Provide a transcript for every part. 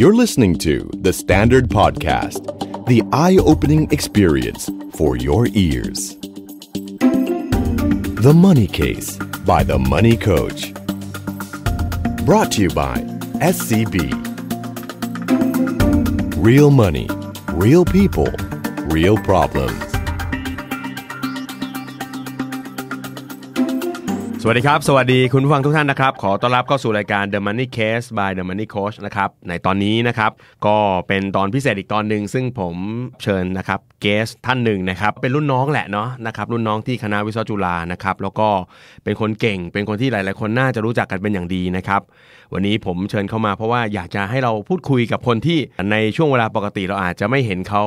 You're listening to The Standard Podcast, the eye opening experience for your ears. The Money Case by The Money Coach. Brought to you by SCB. Real money, real people, real problems. สวัสดีครับสวัสดีคุณผู้ฟังทุกท่านนะครับขอต้อนรับเข้าสู่รายการ The Money Case by The Money Coach นะครับในตอนนี้นะครับ ก็เป็นตอนพิเศษอีกตอนหนึ่งซึ่งผมเชิญนะครับเกสท่านหนึ่งนะครับ เป็นรุ่นน้องแหละเนาะนะครับ รุ่นน้องที่คณะวิศวจุฬานะครับ แล้วก็เป็นคนเก่งเป็นคนที่หลายๆ คนน่าจะรู้จักกันเป็นอย่างดีนะครับ วันนี้ผมเชิญเข้ามาเพราะว่าอยากจะให้เราพูดคุยกับคนที่ในช่วงเวลาปกติเราอาจจะไม่เห็นเขา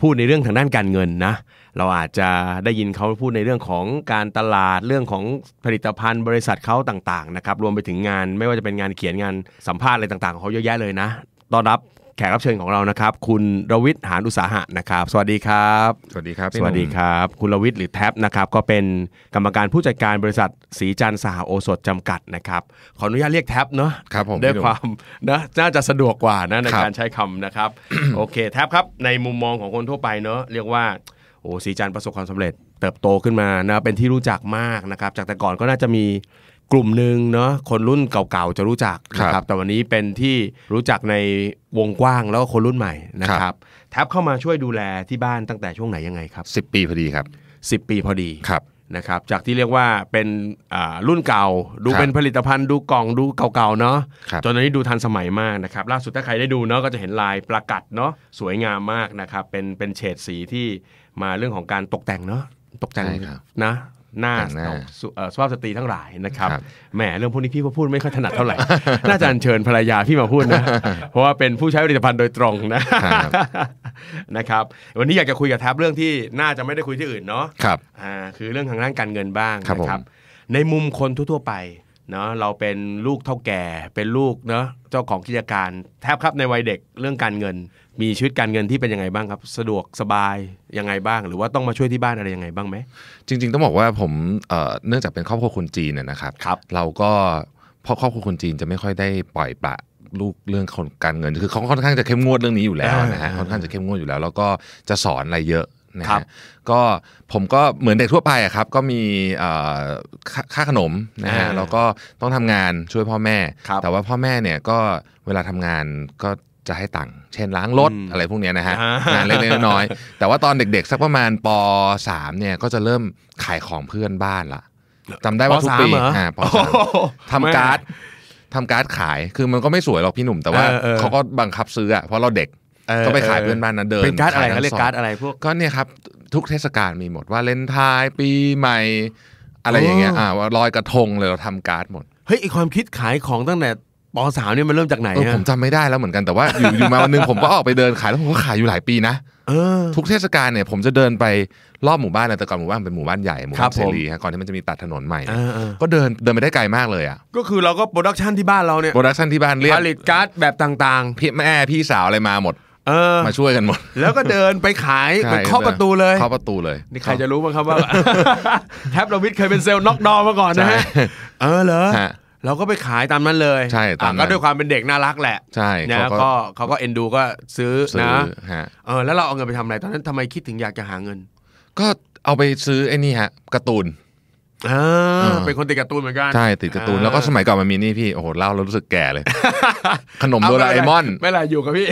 พูดในเรื่องทางด้านการเงินนะเราอาจจะได้ยินเขาพูดในเรื่องของการตลาดเรื่องของผลิตภัณฑ์บริษัทเขาต่างๆนะครับ รวมไปถึงงานไม่ว่าจะเป็นงานเขียนงานสัมภาษณ์อะไรต่างๆของเขาเยอะแยะเลยนะต้อนรับแขกรับเชิญของเรานะครับ คุณ รวิทย์หานอุตสาหะนะครับ สวัสดีครับสวัสดีครับสวัสดีครับ คุณ รวิทย์หรือแท็บนะครับ ก็เป็นกรรมการผู้จัดการบริษัทสีจันทร์สหโอสถจำกัดนะครับ ขออนุญาตเรียกแท็บเนาะครับผมด้วยความนะน่าจะสะดวกกว่านะในการใช้คำนะครับโอเคแท็บครับในมุมมองของคนทั่วไปเนาะเรียกว่าโอ้สีจันประสบความสำเร็จ เติบโตขึ้นมานะเป็นที่รู้จักมากนะครับ จากแต่ก่อนก็น่าจะมีกลุ่มหนึ่งเนาะคนรุ่นเก่าๆจะรู้จักนะครับแต่วันนี้เป็นที่รู้จักในวงกว้างแล้วก็คนรุ่นใหม่นะครับ แท็บเข้ามาช่วยดูแลที่บ้านตั้งแต่ช่วงไหนยังไงครับ10 ปีพอดีครับ10 ปีพอดีครับนะครับจากที่เรียกว่าเป็นรุ่นเก่าดูเป็นผลิตภัณฑ์ ดูกล่องดูเก่าๆเนาะจนตอนนี้ดูทันสมัยมากนะครับล่าสุดถ้าใครได้ดูเนาะก็จะเห็นลายประกัดเนาะสวยงามมากนะครับเป็นเป็นเฉดสีที่มาเรื่องของการตกแต่งเนาะตกแต่งนะหน้าสภาพสตรีทั้งหลายนะครับแหมเรื่องพวกนี้พี่พูดไม่ค่อยถนัดเท่าไหร่ น่าจะเชิญภรรยาพี่มาพูดนะเพราะว่าเป็นผู้ใช้ผลิตภัณฑ์โดยตรงนะนะครับ วันนี้อยากจะคุยกับแท็บเรื่องที่น่าจะไม่ได้คุยที่อื่นเนาะครับคือเรื่องทางด้านการเงินบ้างนะครับ ในมุมคนทั่วๆ ไปเนาะเราเป็นลูกเท่าแก่เป็นลูกเนาะเจ้าของกิจการแทบครับในวัยเด็กเรื่องการเงิน มีชีวิตการเงินที่เป็นยังไงบ้างครับสะดวกสบายยังไงบ้าง หรือว่าต้องมาช่วยที่บ้านอะไรยังไงบ้างไหมจริง ๆ ต้องบอกว่าผมเนื่องจากเป็นครอบครัวคนจีนนะครับครับเราก็พ่อครอบครัวคนจีนจะไม่ค่อยได้ปล่อยปละลูกเรื่องการเงิน คือเขาค่อนข้างจะเข้มงวดเรื่องนี้อยู่แล้วนะฮะค่อนข้างจะเข้มงวดอยู่แล้วแล้วก็จะสอนอะไรเยอะนะฮะก็ผมก็เหมือนเด็กทั่วไปอะครับ ก็มีค่าขนมนะฮะแล้วก็ต้องทำงานช่วยพ่อแม่ แต่ว่าพ่อแม่เนี่ยก็เวลาทำงานก็จะให้ตังค์เช่นล้างรถอะไรพวกนี้นะฮะงานเล็กๆน้อยๆแต่ว่าตอนเด็กๆสักประมาณป .3 เนี่ยก็จะเริ่มขายของเพื่อนบ้านละจำได้ว่าทุกปีอ่าป .3 ทำการ์ดทำการ์ดขายคือมันก็ไม่สวยหรอกพี่หนุ่ม แต่ว่าเขาก็บังคับซื้ออ่ะเพราะเราเด็กก็ไปขายเพื่อนบ้านนะเดินเป็นการ์ดอะไรเขาเรียกการ์ดอะไรพวกก็เนี่ยครับทุกเทศกาลมีหมดว่าเลนทายปีใหม่อะไรอย่างเงี้ยอ่าลอยกระทงเลยเราทำการ์ดหมดเฮ้ยไอความคิดขายของตั้งแต่ปสาวเนี่ยมันเริ่มจากไหนผมจำไม่ได้แล้วเหมือนกันแต่ว่าอยู่อยู่มาวันนึงผมก็ออกไปเดินขายแล้วผมก็ขายอยู่หลายปีนะทุกเทศกาลเนี่ย ผมจะเดินไป รอบหมู่บ้านแต่ก่อนหมู่บ้านเป็นหมู่บ้านใหญ่หมู่บ้านเสรีับก่อนที่มันจะมีตัดถนนใหม่ก็เดินเดินไปได้ไกลมากเลยอ่ะก็คือเราก็โปรดักชันที่บ้านเราเนี่ยโปรดักชันที่บ้านเรียกผลิตการ์ดแบบต่างๆพี่แม่พี่สาวอะไรมาหมดมาช่วยกันหมดแล้วก็เดินไปขายไปเคาะประตูเลยเคาะประตูเลย นี่ใครจะรู้บ้างครับว่าแท็บรวิทเคยเป็นเซลล์น็อกดอมาก่อนนะฮะเออเหรอเราก็ไปขายตามนั้นเลย ใช่ตามก็ด้วยความเป็นเด็กน่ารักแหละ ใช่นะก็เขาก็เอ็นดูก็ซื้อนะเออแล้วเราเอาเงินไปทำอะไรตอนนั้นทำไมคิดถึงอยากจะหาเงิน ก็เอาไปซื้อไอ้นี่ฮะการ์ตูนเป็นคนติดการ์ตูนเหมือนกันใช่ติดการ์ตูนแล้วก็สมัยก่อนมันมีนี่พี่โอ้โหเล่าแล้วรู้สึกแก่เลย ขนมโดราเอมอน ไม่ไรอยู่กับพี่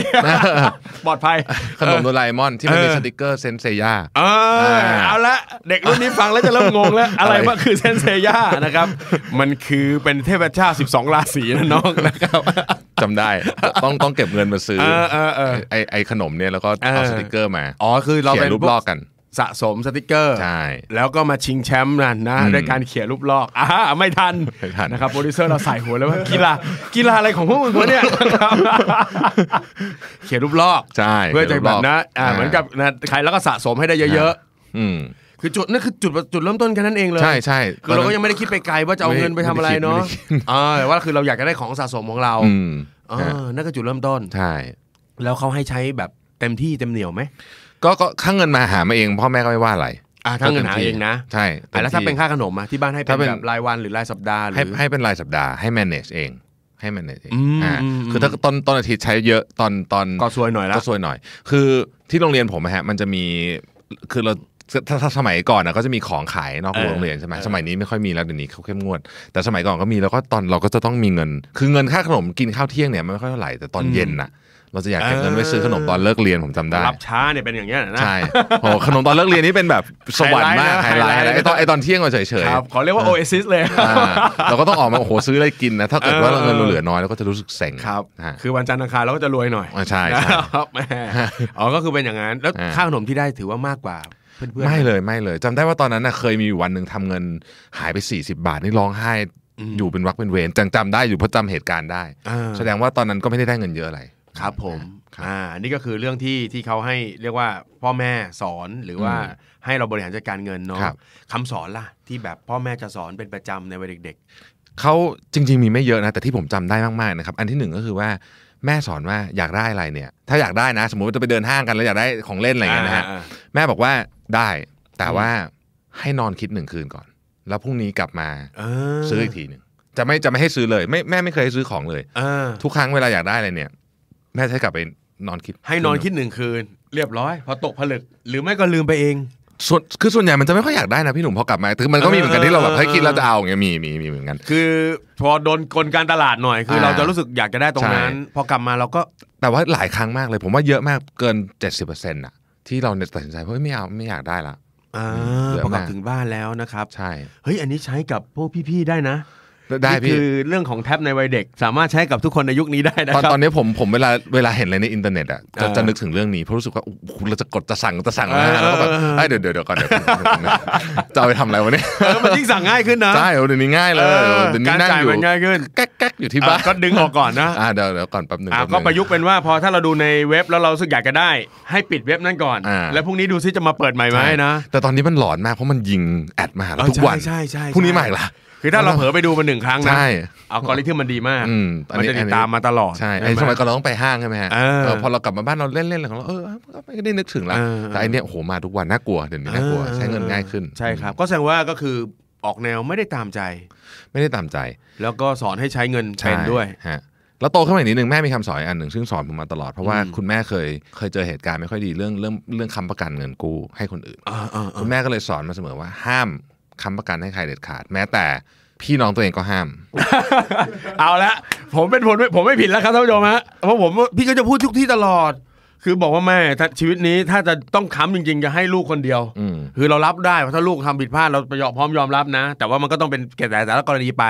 ปลอดภัยขนมโดราเอมอน ที่มันมีสติกเกอร์เซนเซย่าเอาละเด็กรุ่นนี้ฟังแล้วจะเริ่มงงแล้วอะไรว่าคือเซนเซย่านะครับมันคือเป็นเทพเจ้า 12 ราศีนะน้องนะครับจำได้ต้องต้องเก็บเงินมาซื้อไอไอขนมเนี่ยแล้วก็เอาสติกเกอร์มาอ๋อคือเราเป็นรูปลอกกันสะสมสติกเกอร์ใช่แล้วก็มาชิงแชมป์นั่นนะด้วยการเขียนรูปลอกอ่าไม่ทันนะครับโปรดิวเซอร์เราใส่หัวแล้วว่ากีฬากีฬาอะไรของพวกมึงวเนี่ย เขียนรูปลอกใช่เพื่อจะแบบนะอ่าเหมือนกับใครแล้วก็สะสมให้ได้เยอะๆ อืมคือจุดนั่นคือจุดจุดเริ่มต้นแค่นั้นเองเลยใช่ใช่คือเราก็ยังไม่ได้คิดไปไกลว่าจะเอาเงินไปทำอะไรเนาะอ่าว่าคือเราอยากจะได้ของสะสมของเราอ่านั่นก็จุดเริ่มต้นใช่แล้วเขาให้ใช้แบบเต็มที่เต็มเหนียวไหมก็ก็ค่าเงินมาหามาเองพ่อแม่ก็ไม่ว่าอะไรอ่าถ้าเงินหาเองนะใช่แล้วถ้าเป็นค่าขนมอะที่บ้านให้เป็นแบบรายวันหรือรายสัปดาห์ให้ให้เป็นรายสัปดาห์ให้ manage เองให้ manage เองอ่าคือถ้าตอนตอนอาทิตย์ใช้เยอะตอนตอนก็ซวยหน่อยละก็ซวยหน่อย คือที่โรงเรียนผมฮะมันจะมีคือเราถ้าถ้าสมัยก่อนนะก็จะมีของขายนอกโรงเรียนใช่ไหมสมัยนี้ไม่ค่อยมีแล้วเดี๋ยวนี้เขาเข้มงวด แต่สมัยก่อนก็มีแล้วก็ตอนเราก็จะต้องมีเงินคือเงินค่าขนมกินข้าวเที่ยงเนี่ยไม่ค่อยเท่าไหร่แต่ตอนเย็นน่ะเราจะอยากเก็บเงินไว้ซื้อขนมตอนเลิกเรียนผมจำได้รับช้าเนี่ยเป็นอย่างเงี้ยนะใช่โอ้ขนมตอนเลิกเรียนนี่เป็นแบบสวรรค์มาก ไฮไลท์ไอตอนไอตอนเที่ยงเราเฉยๆขอเรียกว่าโอเอซิสเลย เราก็ต้องออกมาโอ้โหซื้ออะไรกินนะถ้าเกิดว่าเงินเราเหลือน้อยเราก็จะรู้สึกเซ็งครับ คือวันจันทร์อังคารเราก็จะรวยหน่อยใช่ครับแม่อ๋อก็คือเป็นอย่างนั้นแล้วค่าขนมที่ได้ถือว่ามากกว่าเพื่อน ๆ ไม่เลยไม่เลย จำได้ว่าตอนนั้นนะเคยมีวันหนึ่งทำเงินหายไป 40 บาทนี่ร้องไห้อยู่เป็นวักเป็นเวรจังจำได้อยู่เพราะจำเหตุการณ์ได้แสดงว่าตอนนั้นก็ไม่ได้ได้เงินเยอะอะไรครับผม อ่า นี่ก็คือเรื่องที่ที่เขาให้เรียกว่าพ่อแม่สอนหรือว่าให้เราบริหารจัดการเงินเนาะคำสอนล่ะ ที่แบบพ่อแม่จะสอนเป็นประจำในวัยเด็ก ๆเขาจริงๆมีไม่เยอะนะ แต่ที่ผมจำได้มากๆนะครับอันที่หนึ่งก็คือว่าแม่สอนว่าอยากได้อะไรเนี่ย ถ้าอยากได้นะสมมติจะไปเดินห้างกันแล้วอยากได้ของเล่นอะไรเงี้ยนะฮะแม่บอกว่าได้แต่ว่าให้นอนคิดหนึ่งคืนก่อน แล้วพรุ่งนี้กลับมาซื้ออีกทีหนึ่งจะไม่จะไม่ให้ซื้อเลยไม่แม่ไม่เคยให้ซื้อของเลยทุกครั้งเวลาอยากได้อะไรเนี่ยน่าจะกลับไปนอนคิด ให้นอนคิดหนึ่งคืนเรียบร้อย พอตกผลึกหรือไม่ก็ลืมไปเองส่วนคือส่วนใหญ่มันจะไม่ค่อยอยากได้นะพี่หนุ่มพอกลับมาถึงมันก็มีเหมือนกันที่เราแบบให้คิดเราจะเอาอย่างเงี้ยมีมีมีเหมือนกัน คือ พอโดนกลการตลาดหน่อยคือ เราจะรู้สึกอยากจะได้ตรงนั้นพอกลับมาเราก็แต่ว่าหลายครั้งมากเลย ผมว่าเยอะมากเกิน70%อนอะที่เราตัดสินใจเพราะไม่เอาไม่อยากได้ละอ่าพอกลับถึงบ้านแล้วนะครับ ใช่ เฮ้ยอันนี้ใช้กับพวกพี่ๆได้นะได้พี่คือเรื่องของแท็บในวัยเด็กสามารถใช้กับทุกคนในยุคนี้ได้นะครับตอนตอนนี้ผมผมเวลาเวลาเห็นอะไรในอินเทอร์เน็ตอ่ะจะจะนึกถึงเรื่องนี้เพราะรู้สึกว่าเราจะกดจะสั่งจะสั่งนะแล้วก็แบบเดี๋ยวเดี๋ยวก่อนจะไปทำอะไรวะเนี่ยมันยิ่งสั่งง่ายขึ้นนะใช่เดี๋ยวนี้ง่ายเลยเดี๋ยวนี้นั่งอยู่ง่ายขึ้นแก๊กอยู่ที่บ้านก็ดึงออกก่อนนะเดี๋ยวเดี๋ยวก่อนแป๊บนึงก็ประยุกต์เป็นว่าพอถ้าเราดูในเว็บแล้วเราสึกอยากจะได้ ให้ปิดเว็บนั่นก่อน แล้วพรุ่งนี้ดูซิจะมาเปิดใหม่ไหมนะแต่ตอนนี้มันหลอนมากเพราะมันยิงแอดมาแล้วทุกวันพรุ่งนี้ใหม่ละคือถ้าเราเผลอไปดูมันหนึ่งครั้งนะใช่อากริทึมมันดีมากมันจะติดตามมาตลอดใช่ไอ้สมัยก่อนเราต้องไปห้างใช่ไหมฮะพอเรากลับมาบ้านเราเล่นๆอลไของเราเออไม่ได้นึกถึงละแต่อันนี้โหมาทุกวันน่ากลัวเดี๋ยวนี้น่ากลัวใช้เงินง่ายขึ้น ใช่ครับก็แสดงว่าก็คือออกแนวไม่ได้ตามใจ ไม่ได้ตามใจ แล้วก็สอนให้ใช้เงินเป็นด้วยฮะแล้วโตขึ้นมาอีกนิดนึงแม่มีคำสอนอันหนึ่งซึ่งสอนผมมาตลอดเพราะว่าคุณแม่เคยเคยเจอเหตุการณ์ไม่ค่อยดีเรื่องเรื่องเรื่องคำประกันเงินกู้ให้คนอื่นคุณแม่ก็เลยสอนมาเสมอว่าห้ามค้ำประกันให้ใครเด็ดขาดแม้แต่พี่น้องตัวเองก็ห้าม เอาละผมเป็นผลผมไม่ผิดแล้วครับท่านผู้ชมฮะเพราะผมพี่ก็จะพูดทุกที่ตลอด คือบอกว่าแม่ถ้าชีวิตนี้ถ้าจะต้องค้ำจริง ๆ จะให้ลูกคนเดียวคือเรารับได้เพราะถ้าลูกทำผิดพลาดเราประยอมพร้อมยอมรับนะแต่ว่ามันก็ต้องเป็นแก่แต่แต่ละกรณีไป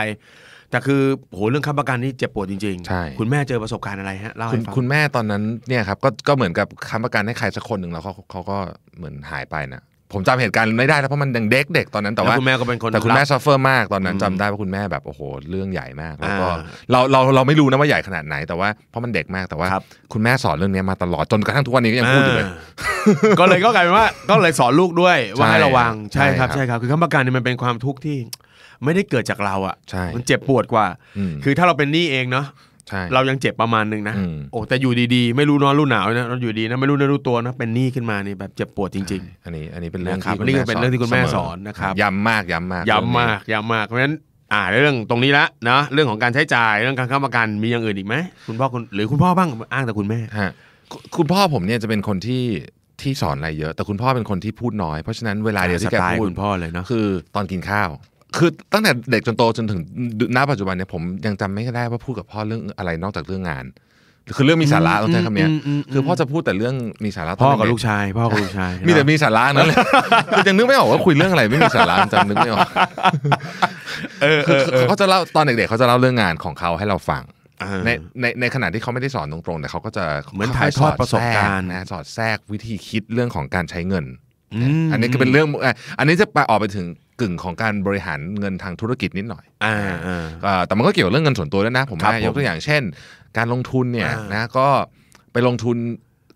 แต่คือโหเรื่องค้ำประกันนี่เจ็บปวดจริงๆใช่คุณแม่เจอประสบการณ์อะไรฮะเล่าให้ฟังคุณแม่ตอนนั้นเนี่ยครับก็ก็เหมือนกับค้ำประกันให้ใครสักคนหนึ่งแล้วเขาเขาก็เหมือนหายไปนะผมจำเหตุการณ์ไม่ได้แล้วเพราะมันยังเด็กเด็กตอนนั้นแต่ว่าคุณแม่ก็เป็นคนแต่คุณแม่ซัฟเฟอร์ มากตอนนั้น จำได้ว่าคุณแม่แบบโอ้โหเรื่องใหญ่มากแล้วก็เราเราเราไม่รู้นะว่าใหญ่ขนาดไหนแต่ว่าเพราะมันเด็กมากแต่ว่า คุณแม่สอนเรื่องนี้มาตลอดจนกระทั่งทุกวันนี้ ก็ยังพูดอยู่เลยก็เลยก็กลายเป็นว่าก็เลยสอนลูกด้วยว่าให้ระวังใช่ครับ ใช่ครับคือคำประกันนี่มันเป็นความทุกข์ที่ไม่ได้เกิดจากเราอ่ะมันเจ็บปวดกว่า คือถ้าเราเป็นหนี้เองเนาะเรายังเจ็บประมาณนึงนะโอ้แต่อยู่ดีๆไม่รู้นอนรู้หนาวนะเราอยู่ดีนะไม่รู้เนื้อรู้ตัวนะเป็นหนี้ขึ้นมานี่แบบเจ็บปวดจริงๆ อันนี้อันนี้เป็นเรื่องที่นี่เป็นเรื่องที่คุณแม่สอนนะครับย้ำมากย้ำมากย้ำมากย้ำมากเพราะฉะนั้นอ่าเรื่องตรงนี้ละนะเรื่องของการใช้จ่ายเรื่องการค้าประกันมีอย่างอื่นอีกไหมคุณพ่อคุณหรือคุณพ่อบ้างอ้างแต่คุณแม่ฮะคุณพ่อผมเนี่ยจะเป็นคนที่ที่สอนอะไรเยอะแต่คุณพ่อเป็นคนที่พูดน้อยเพราะฉะนั้นเวลาเดียวที่แกพูดคุณพ่อเลยเนาะคือ ตอนกินข้าวคือตั้งแต่เด็กจนโตจนถึงณ ปัจจุบันเนี่ยผมยังจำไม่ได้ว่าพูดกับพ่อเรื่องอะไรนอกจากเรื่องงาน คือเรื่องมีสาระต้องใช้คำนี้คือพ่อจะพูดแต่เรื่องมีสาระพ่อกับลูกชายพ่อกับลูกชายมีแต่มีสาระนั่นแหละยังนึกไม่ออกว่าคุยเรื่องอะไรไม่มีสาระจำนึกไม่ออกคือเขาจะเล่าตอนเด็กๆเขาจะเล่าเรื่องงานของเขาให้เราฟังในในในขณะที่เขาไม่ได้สอนตรงๆแต่เขาก็จะเหมือนถ่ายทอดประสบการณ์นะสอดแทรกวิธีคิดเรื่องของการใช้เงินอันนี้ก็เป็นเรื่องอันนี้จะไปออกไปถึงกึ่งของการบริหารเงินทางธุรกิจนิดหน่อยอแต่มันก็เกี่ยวเรื่องเงินส่วนตัวด้วยนะ ผมยกตัวอย่างเช่น การลงทุนเนี่ยนะก็ไปลงทุน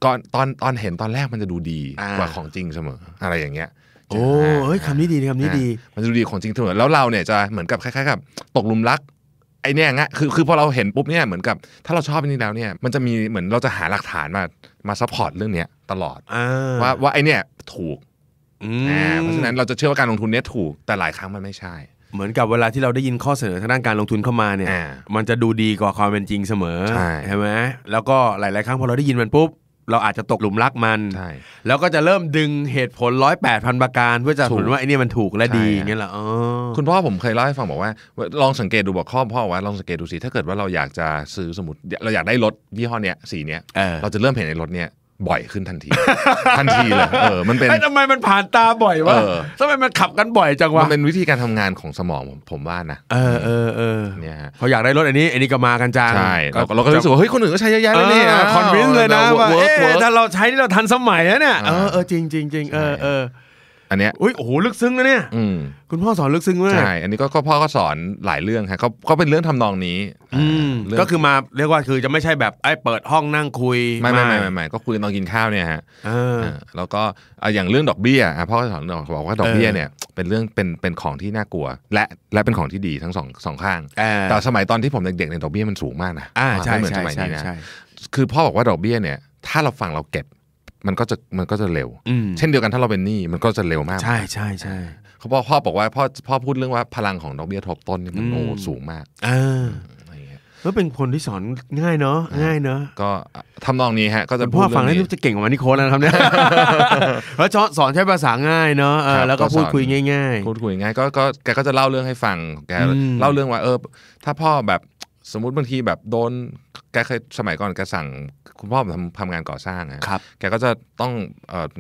ก่อนตอนตอนเห็นตอนแรกมันจะดูดีกว่าของจริงเสมอ อะไรอย่างเงี้ย โอ้เฮ้ยคำนี้ดีคำนี้ดี มันดูดีของจริงเสมอแล้วเราเนี่ยจะเหมือนกับคล้ายๆกับตกลุมรัก ไอเนี่ยงะคือคือพอเราเห็นปุ๊บเนี่ยเหมือนกับถ้าเราชอบอันนี้แล้วเนี่ยมันจะมีเหมือนเราจะหาหลักฐานมามาซัพพอร์ตเรื่องเนี้ยตลอดว่าว่าไอเนี่ยถูกเพราะฉะนั้นเราจะเชื่อว่าการลงทุนเนี้ยถูกแต่หลายครั้งมันไม่ใช่ เหมือนกับเวลาที่เราได้ยินข้อเสนอทางด้านการลงทุนเข้ามาเนี่ยมันจะดูดีกว่าความเป็นจริงเสมอใช่ไหมแล้วก็หลาย ๆ ครั้งพอเราได้ยินมันปุ๊บเราอาจจะตกหลุมรักมัน แล้วก็จะเริ่มดึงเหตุผลร้อยแปดพันประการเพื่อจะถผลว่าไอ้นี่มันถูกและดีเงี้ยเหรอคุณพ่อผมเคยเล่าให้ฟังบอกว่าลองสังเกตดูบอกข้อพ่อว่าลองสังเกตดูสิถ้าเกิดว่าเราอยากจะซื้อสมุดเราอยากได้รถยี่ห้อเนี้ยสีเนี้ยเราจะเริ่มเห็นในรถเนี้ยบ่อยขึ้นทันที ทันทีเลยเออมันเป็นทำไมมันผ่านตาบ่อยวะทำไมมันขับกันบ่อยจังวะมันเป็นวิธีการทำงานของสมองผมว่านะเออเออเนี่ยพออยากได้รถอันนี้ อันนี้ก็มากันจังใช่เราก็รู้สึกว่าเฮ้ยคนอื่นก็ใช้เยอะแยะเลยนี่คอนวินเลยนะว่าถ้าเราใช้นี่เราทันสมัยแล้วเนี่ยเออเออจริงจริงจริงเออเอออันเนี้ยอุ้ย โอ้โห ลึกซึ้งนะเนี่ยคุณพ่อสอนลึกซึ้งมากใช่ อันนี้ก็พ่อก็สอนหลายเรื่องครับเขาเขาเป็นเรื่องทำนองนี้ก็คือมาเรียกว่าคือจะไม่ใช่แบบไอ้เปิดห้องนั่งคุย ไม่ไม่ไม่ไม่ก็คุยตอนกินข้าวเนี่ยฮะแล้วก็อย่างเรื่องดอกเบี้ยพ่อสอนบอกว่าดอกเบี้ยเนี่ยเป็นเรื่องเป็นเป็นของที่น่ากลัว และและเป็นของที่ดีทั้งสองสองข้างแต่สมัยตอนที่ผมเด็กๆเนี่ยดอกเบี้ยมันสูงมากนะไม่เหมือนสมัยนี้นะคือพ่อบอกว่าดอกเบี้ยเนี่ยถ้าเราฟังเราเก็บมันก็จะมันก็จะเร็วเช่นเดียวกันถ้าเราเป็นหนี้มันก็จะเร็วมากใช่ใช่ใช่เขาพ่อพ่อบอกว่าพ่อพ่อพูดเรื่องว่าพลังของดอกเบี้ยทบต้นมันโง่สูงมากอ่าก็เป็นคนที่สอนง่ายเนาะง่ายเนาะก็ทำนองนี้ฮะก็จะพ่อฟังแล้วนึกจะเก่งกว่านิโคแล้วครับเนี่ยแล้วสอนใช้ภาษาง่ายเนาะแล้วก็พูดคุยง่าย ๆ พูดคุยง่ายก็ก็แกก็จะเล่าเรื่องให้ฟังแกเล่าเรื่องว่าเออถ้าพ่อแบบสมมติบางทีแบบโดนแกเคยสมัยก่อนแกสั่งคุณพ่อทำทำงานก่อสร้างครับแกก็จะต้อง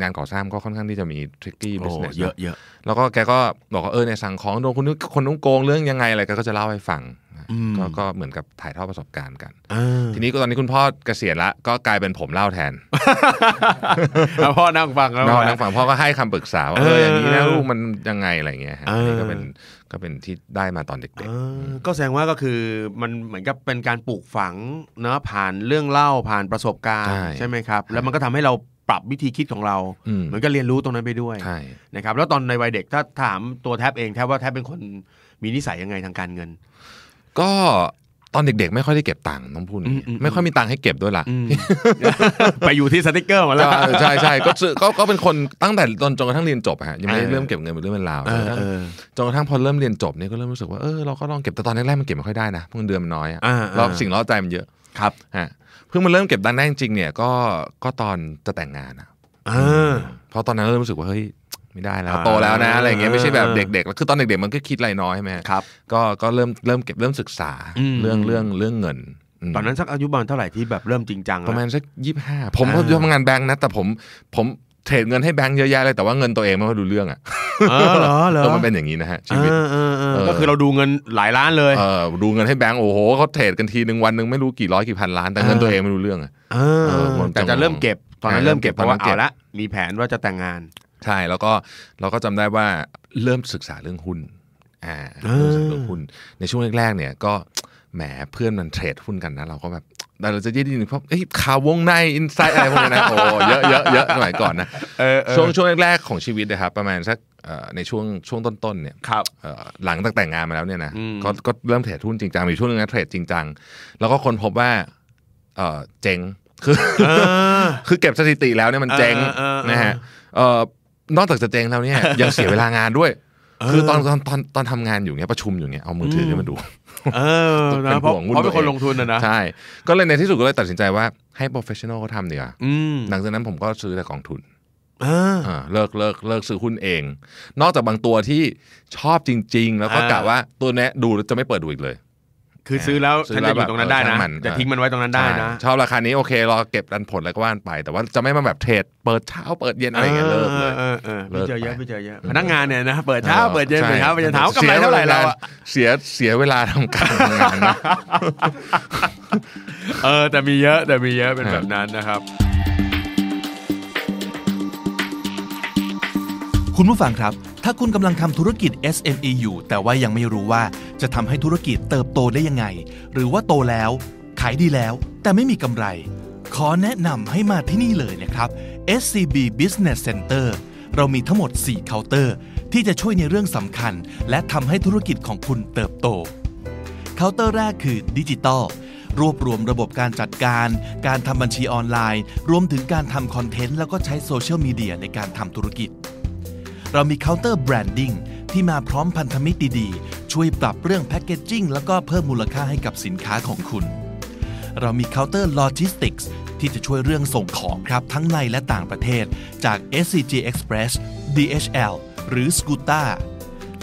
งานก่อสร้างก็ค่อนข้างที่จะมีทริกกี้บิสเนสเยอะเยอะแล้วก็แกก็บอกว่าเออในสั่งของโดนคนนู้นคนนู้นโกงเรื่องยังไงอะไรแกก็จะเล่าให้ฟังก็ก็เหมือนกับถ่ายทอดประสบการณ์กันทีนี้ก็ตอนนี้คุณพ่อเกษียณละ ก็กลายเป็นผมเล่าแทนพ่อนั่งฟังแล้วนั่งฟังพ่อก็ให้คำปรึกษาว่าเอออย่างนี้นะลูกมันยังไงอะไรเงี้ยนี่ก็เป็นก็เป็นที่ได้มาตอนเด็กๆก็แสดงว่าก็คือมันเหมือนกับเป็นการปลูกฝังเนาะผ่านเรื่องเล่าผ่านประสบการณ์ ใช่ไหมครับ แล้วมันก็ทำให้เราปรับวิธีคิดของเราเหมือนก็เรียนรู้ตรงนั้นไปด้วยนะครับ แล้วตอนในวัยเด็กถ้าถามตัวแทบเอง แทบว่าแทบเป็นคนมีนิสัยยังไงทางการเงิน ก็อนเด็กๆไม่ค่อยได้เก็บตังค์น้องพูด่นไม่ค่อยมีตังค์ให้เก็บด้วยล่ะไปอยู่ที่สติกเกอร์มาแล้วใช่ใช่ก็ก็ก็เป็นคนตั้งแต่ตอนจนกระทั่งเรียนจบฮะยังไม่ได้เริ่มเก็บเงินเป็นเรื่องเป็นราวจนกระทั่งพอเริ่มเรียนจบเนี่ยก็เริ่มรู้สึกว่าเออเราก็ลองเก็บแต่ตอนแรกๆมันเก็บไม่ค่อยได้นะเพิงเดือนมันน้อยเราสิ่งล้อใจมันเยอะครับฮะเพิ่งมาเริ่มเก็บตังค์ได้จริงเนี่ยก็ก็ตอนจะแต่งงานอ่ะเพราะตอนนั้นเริ่มรู้สึกว่าเฮ้ยไม่ได้แล้วโต แล้วนะอะไรเงี้ยไม่ใช่แบบเด็กๆแล้วคือตอนเด็กๆ มันก็คิดอะไรน้อยใช่ไหมครับก็ก็เริ่มเริ่มเก็บเริ่มศึกษาเรื่องเรื่องเรื่องเงิน ตอนนั้นสักอายุประมาณเท่าไหร่ที่แบบเริ่มจริงจังประมาณสักยี่บห้าผมก็ทำงานแบงค์นะแต่ผมผมเทรดเงินให้แบงค์เยอะแยะเลยแต่ว่าเงินตัวเองไม่ค่อยดูเรื่องอ่ะเออเหรอเออมันเป็นอย่างนี้นะฮะชีวิตก็คือเราดูเงินหลายล้านเลยเออดูเงินให้แบงค์โอ้โหเขาเทรดกันทีหนึ่งวันหนึ่งไม่รู้กี่ร้อยกี่พันล้าน แต่เงินตัวเองไม่รู้เรื่องอ่ะแต่จะเริ่มเก็บ ตอนนั้นเริ่มเก็บเพราะว่าเอาละมีแผนว่าจะแต่งงานใช่แล้วก็เราก็จำได้ว่าเริ่มศึกษาเรื่องหุ้นอ่าเริ่มศึกษาเรื่องหุ้นในช่วงแรกๆเนี่ยก็แหมเพื่อนมันเทรดหุ้นกันนะเราก็แบบเราจะยืด้ยินพราะข่าววงในอินไซด์อะไรพวกนี้นะโอ้เยอะเยอะเยอะสมัยก่อนนะช่วงช่วงแรกๆของชีวิตนะครับประมาณสักในช่วงช่วงต้นๆ เนี่ยครับหลังแต่งงานมาแล้วเนี่ยนะก็ก็เริ่มเทรดหุ้นจริงจังมีช่วงนึงนะเทรดจริงจังแล้วก็คนพบว่าเจ๊งคือคือเก็บสถิติแล้วเนี่ยมันเจ๊งนะฮะนอกจากจะเจงแล้วเนี่ยยังเสียเวลางานด้วย คือตอนตอนตอนตอนทำงานอยู่เนี้ยประชุมอยู่เนี้ยเอามือถือขึ้นมาดู เออนหเพราะเพราะเป็นคนลงทุนนะใช่ก็เลยในที่สุดก็เลยตัดสินใจว่าให้โปรเฟชชั่นอลเขาทำดีกว่าหลังจากนั้นผมก็ซื้อแต่กองทุนเลิกเลิกเลิกซื้อหุ้นเอง นอกจากบางตัวที่ชอบจริง ๆ แล้วก็กะว่าตัวนี้ดูจะไม่เปิดดูอีกเลยคือซื้อแล้วฉันจะอยู่ตรงนั้นได้นะจะทิ้งมันไว้ตรงนั้นได้นะชอบราคานี้โอเครอเก็บดันผลแล้วก็ว่านไป แต่ว่าจะไม่มาแบบเทรดเปิดเช้าเปิดเย็นอะไรเงี้ยเลิกเลยไปเจอเยอะไ่เจอเยอะพนักงานเนี่ยนะเปิดเช้าเปิดเย็นเปิดเช้าเปิดเย็นเท้ากำไรเท่าไหร่เราเสียเสียเวลาทำการทำงานเออแต่มีเยอะแต่มีเยอะเป็นแบบนั้นนะครับคุณผู้ฟังครับ ถ้าคุณกำลังทำธุรกิจ SME อยู่ แต่ว่ายังไม่รู้ว่าจะทำให้ธุรกิจเติบโตได้ยังไง หรือว่าโตแล้ว ขายดีแล้ว แต่ไม่มีกำไร ขอแนะนำให้มาที่นี่เลยนะครับ SCB Business Center เรามีทั้งหมด 4 เคาน์เตอร์ที่จะช่วยในเรื่องสำคัญ และทำให้ธุรกิจของคุณเติบโต เคาน์เตอร์แรกคือดิจิตอลรวบรวมระบบการจัดการ การทำบัญชีออนไลน์ รวมถึงการทำคอนเทนต์แล้วก็ใช้โซเชียลมีเดียในการทำธุรกิจเรามีเคาน์เตอร์แบรนดิ้งที่มาพร้อมพันธมิตรดีๆ ช่วยปรับเรื่องแพคเกจจิ้งแล้วก็เพิ่มมูลค่าให้กับสินค้าของคุณ เรามีเคาน์เตอร์โลจิสติกส์ที่จะช่วยเรื่องส่งของครับทั้งในและต่างประเทศจาก SCG Express DHL หรือ s c o o t r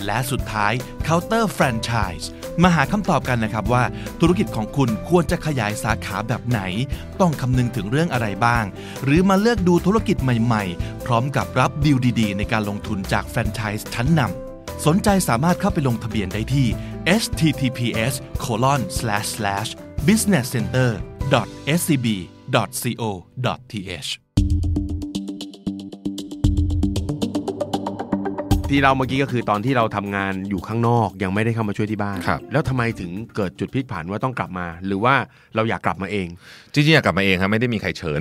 และสุดท้ายเคาน์เตอร์แฟรนไชส์มาหาคำตอบกันนะครับว่า ธุรกิจของคุณควรจะขยายสาขาแบบไหน ต้องคำนึงถึงเรื่องอะไรบ้าง หรือมาเลือกดูธุรกิจใหม่ ๆ พร้อมกับรับดีลดี ๆ ในการลงทุนจากแฟรนไชส์ชั้นนำสนใจสามารถเข้าไปลงทะเบียนได้ที่ https colon slash slash businesscenter scb co th ที่เราเมื่อกี้ก็คือตอนที่เราทำงานอยู่ข้างนอก ยังไม่ได้เข้ามาช่วยที่บ้านแล้วทำไมถึงเกิดจุดพลิกผันว่าต้องกลับมา หรือว่าเราอยากกลับมาเอง จริงๆอยากกลับมาเองครับไม่ได้มีใครเชิญ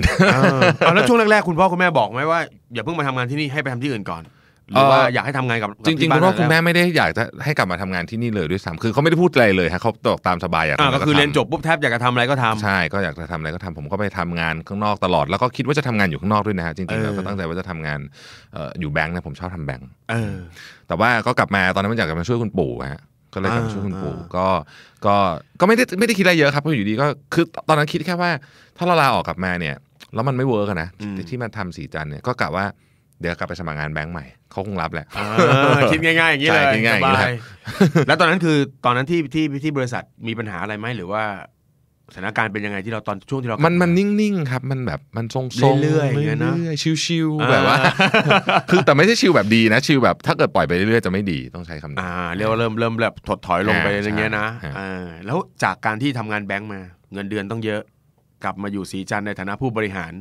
แล้วช่วงแรกๆคุณพ่อคุณแม่บอกไหมว่าอย่าเพิ่งมาทำงานที่นี่ให้ไปทำที่อื่นก่อนหรือว่าอยากให้ทำงานกับจริงๆคุณพ่อคุณแม่ไม่ได้อยากจะให้กลับมาทำงานที่นี่เลยด้วยซ้ำคือเขาไม่ได้พูดอะไรเลยฮะเขาตอกตามสบายอย่างก็คือเรียนจบปุ๊บแทบ อยากจะทำอะไรก็ทำใช่ ก็อยากจะทำอะไรก็ทำผมก็ไปทำงานข้างนอกตลอด แล้วก็คิดว่าจะทำงานอยู่ข้างนอกด้วยนะฮะจริงๆแล้วก็ตั้งใจว่าจะทำงานอยู่แบงค์นะผมชอบทำแบงค์แต่ว่าก็กลับมาตอนนั้นมันอยากจะมาช่วยคุณปู่ฮะก็เลยกลับมาช่วยคุณปู่ ก็ ก็ก็ไม่ได้ไม่ได้คิดอะไรเยอะครับเพราะอยู่ดีก็คือตอนนั้นคิดแค่ว่า ถ้าเราลาออกกลับมาเนี่ยแล้วมันไม่เวิร์กนะที่มาทำสีจันเนี่ยก็กะว่าเดี๋ยวกลับไปสมัครงานแบงค์ใหม่เขาคงรับแหละคิดง่ายๆอย่างนี้เลยง่ายอย่างนี้ลแล้วตอนนั้นคือตอนนั้นที่ที่ที่บริษัทมีปัญหาอะไรไหมหรือว่าสถานการณ์เป็นยังไงที่เราตอนช่วงที่เรา มันมันนิ่งๆครับ มันแบบมันทรงๆเรื่อยๆเรื่อยะชิวๆแบบว่า คือแต่ไม่ใช่ชิวแบบดีนะ ชิวแบบถ้าเกิดปล่อยไปเรื่อยๆจะไม่ดีต้องใช้คำนี้อ่าเรียกว่าเริ่มเริ่มแบบถดถอยลงไปอย่างเงี้ยนะอ่าแล้วจากการที่ทำงานแบงก์มาเงินเดือนต้องเยอะกลับมาอยู่สีจันในฐานะผู้บริหาร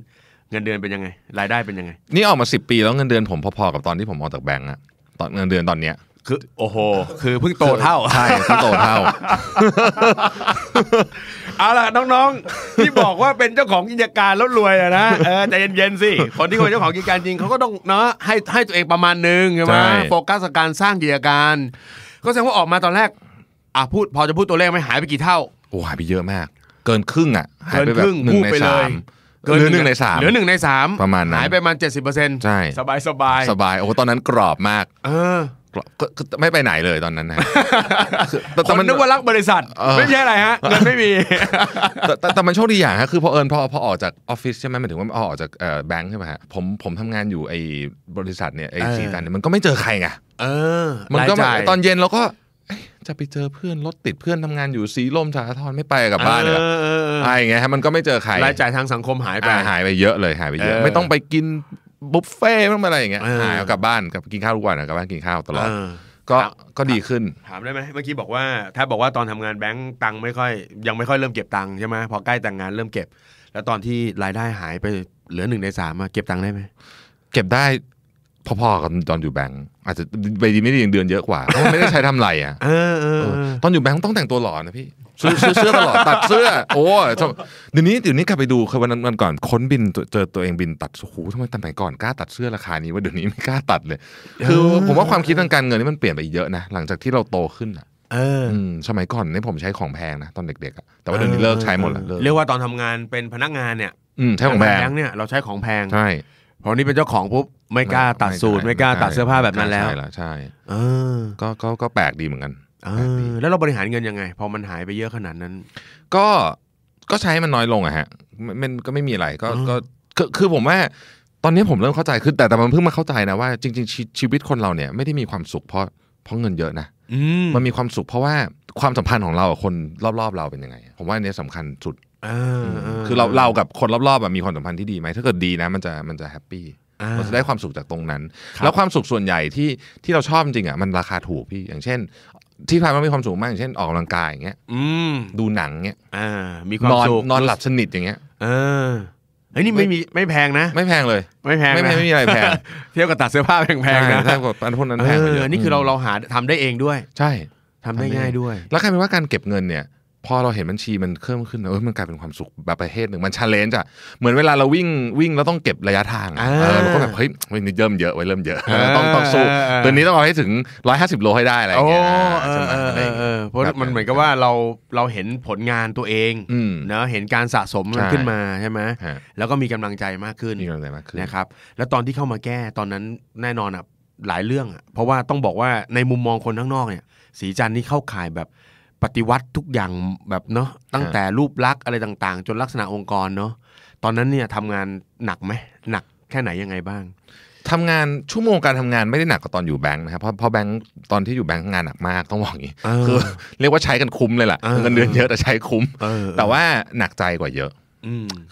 เงินเดือนเป็นยังไงรายได้เป็นยังไงนี่ออกมาสิปีแล้วเงินเดือนผมพอๆกับตอนที่ผมออกจากแบงก์อะตอนเงินเดือนตอนเนี้ยคือ โอ้โหคือเพิ่งโตเท่าใช่เพิ่งโตเท่าเอาล่ะน้องๆที่บอกว่าเป็นเจ้าของกิจการแล้วรวยอะนะเออใจเย็นๆสิคนที่เป็นเจ้าของกิจการจริงเขาก็ต้องเนาะให้ให้ตัวเองประมาณนึงใช่ไหมโฟกัสกการสร้างกิจการก็แสดงว่าออกมาตอนแรกอ่ะพูด พอจะพูดตัวเลขไหมหายไปกี่เท่าโอ้หายไปเยอะมาก เกินครึ่งอ่ะหายไปแบบหนึ่งในสามเหิือหนึ่งในสามเหลือหนึ่งในสามประมาณนั้นหายไปประมาณเจ็ดสิบเปอร์เซ็นต์ใช่สบายสบายสบายโอ้ตอนนั้นกรอบมาก เออก็ไม่ไปไหนเลยตอนนั้นนะแต่มันนึกว่ารักบริษัทไม่ใช่อะไรฮะเงินไม่มี แต่แต่มันโชคดีอย่างฮะคือพอเอิญพอพอออกจากออฟฟิศใช่ไหมหมายถึงว่าพอออกจากแบงค์ใช่ไหมฮะผมผมทำงานอยู่ไอ้บริษัทเนี่ยไอ้สีตันเนี่ยมันก็ไม่เจอใครไงเออมันก็ตอนเย็นเราก็จะไปเจอเพื่อนรถติดเพื่อนทำงานอยู่สีลมสาทรไม่ไปกับบ้านเลยอะไรเงี้ยฮะมันก็ไม่เจอใครรายจ่ายทางสังคมหายไปหายไปเยอะเลย หายไปเยอะไม่ต้องไปกินบุฟเฟ่ไม่ต้องอะไรอย่างเงี้ยหายกลับบ้านกับกินข้าวทุกวันกลับบ้านกินข้าวตลอดก็ก็ดีขึ้นถามได้ไหมเมื่อกี้บอกว่าถ้าบอกว่าตอนทำงานแบงค์ตังค์ไม่ค่อย ยังไม่ค่อยเริ่มเก็บตังค์ใช่ไหมพอใกล้แต่งงานเริ่มเก็บแล้วตอนที่รายได้หายไปเหลือหนึ่งในสามเก็บตังค์ได้ไหมเก็บได้พ่อๆกับตอนอยู่แบงค์อาจจะไปดีไม่ดีอย่างเดือนเยอะกว่าเพราะไม่ได้ใช้ทำไรอ่ะตอนอยู่แบงค์ต้องแต่งตัวหล่อนะพี่ซื้อเสื้อตลอดตัดเสื้อโอ้เดี๋ยวนี้เดี๋ยวนี้กลับไปดูคือวันวันก่อนค้นบินเจอตัวเองบินตัดโอ้โหทำไมตั้งแต่ก่อนกล้าตัดเสื้อราคา นี้ว่าเดี๋ยวนี้ไม่กล้าตัดเลย คือ ผมว่าความคิดทางการเงินนี่มันเปลี่ยนไปเยอะนะหลังจากที่เราโตขึ้นอ่ะเออสมัยก่อนนี่ผมใช้ของแพงนะตอนเด็กๆแต่ว่าเดี๋ยวนี้เลิกใช้หมดแล้วเรียกว่าตอนทำงานเป็นพนักงานเนี่ยใช้ของแพงเนี่ยเราใช้ของแพงใช่พอนี่เป็นเจ้าของปุ๊บไม่กล้าตัดสูตรไม่กล้าตัดเสื้อผ้าแบบนั้นแล้วใช่ละใช่เออก็ก็ก็แปลกดีเหมือนกันแล้วเราบริหารเงินยังไงพอมันหายไปเยอะขนาดนั้น ก็ก็ใช้มันน้อยลงอะฮะ มันก็ไม่มีอะไรก็ก็คือผมว่า ตอนนี้ผมเริ่มเข้าใจคือแต่แต่มันเพิ่งมาเข้าใจนะว่าจริงๆชีวิตคนเราเนี่ยไม่ได้มีความสุขเพราะเพราะเงินเยอะนะมันมีความสุขเพราะว่าความสัมพันธ์ของเราคนรอบๆเราเป็นยังไงผมว่าอันนี้สำคัญสุดคือเราเรากับคนรอบๆมีความสัมพันธ์ที่ดีไหมถ้าเกิดดีนะมันจะมันจะแฮปปี้เราจะได้ความสุขจากตรงนั้น แล้วความสุขส่วนใหญ่ที่ที่เราชอบจริงอ่ะมันราคาถูกพี่อย่างเช่น ที่ผ่านมามีความสุขมากอย่างเช่นออกกำลังกายอย่างเงี้ยดูหนังเงี้ยมีความสุขนอนหลับสนิทอย่างเงี้ยเอ้ยนี่ไม่มีไม่แพงนะ ไม่แพงเลย ไม่แพงไม่แพงไม่มีอะไรแพงเทียบกับตัดเสื้อผ้าแพงๆนะแพงกว่าตอันพุกนั้นแพงเยอะนี่คือเราเราหาทำได้เองด้วย ใช่ ทำได้ง่ายด้วย แล้วใครเป็นว่าการเก็บเงินเนี่ยพอเราเห็นบัญชีมันเพิ่มขึ้นเออมันกลายเป็นความสุขแบบประเภทหนึ่งมันชาเลนจ์อะเหมือนเวลาเราวิ่งวิ่งแล้วต้องเก็บระยะทางเราก็แบบเฮ้ยวันนี้เริ่มเยอะไว้เริ่มเยอะต้องต้องสู้ตัวนี้ต้องเอาให้ถึง 150โลให้ได้อะไรอย่างเงี้ยเพราะมันเหมือนกับว่าเราเราเห็นผลงานตัวเองเนาะเห็นการสะสมมันขึ้นมาใช่ไหมแล้วก็มีกำลังใจมากขึ้นมีกำลังใจมากขึ้นนะครับแล้วตอนที่เข้ามาแก้ตอนนั้นแน่นอนอ่ะหลายเรื่องอ่ะเพราะว่าต้องบอกว่าในมุมมองคนข้างนอกเนี่ยสีจันนี่เข้าข่ายแบบปฏิวัติทุกอย่างแบบเนาะตั้งแต่รูปลักษณ์อะไรต่างๆ จนลักษณะองค์กรเนาะตอนนั้นเนี่ยทำงานหนักไหมหนักแค่ไหนยังไงบ้างทำงานชั่วโมงการทำงานไม่ได้หนักกว่าตอนอยู่แบงค์นะครับเพราะเพราะแบงค์ตอนที่อยู่แบงค์งานหนักมากต้องบอกอย่างนี้คือเรียกว่าใช้กันคุ้มเลยล่ะเงินเดือนเยอะแต่ใช้คุ้มแต่ว่าหนักใจกว่าเยอะ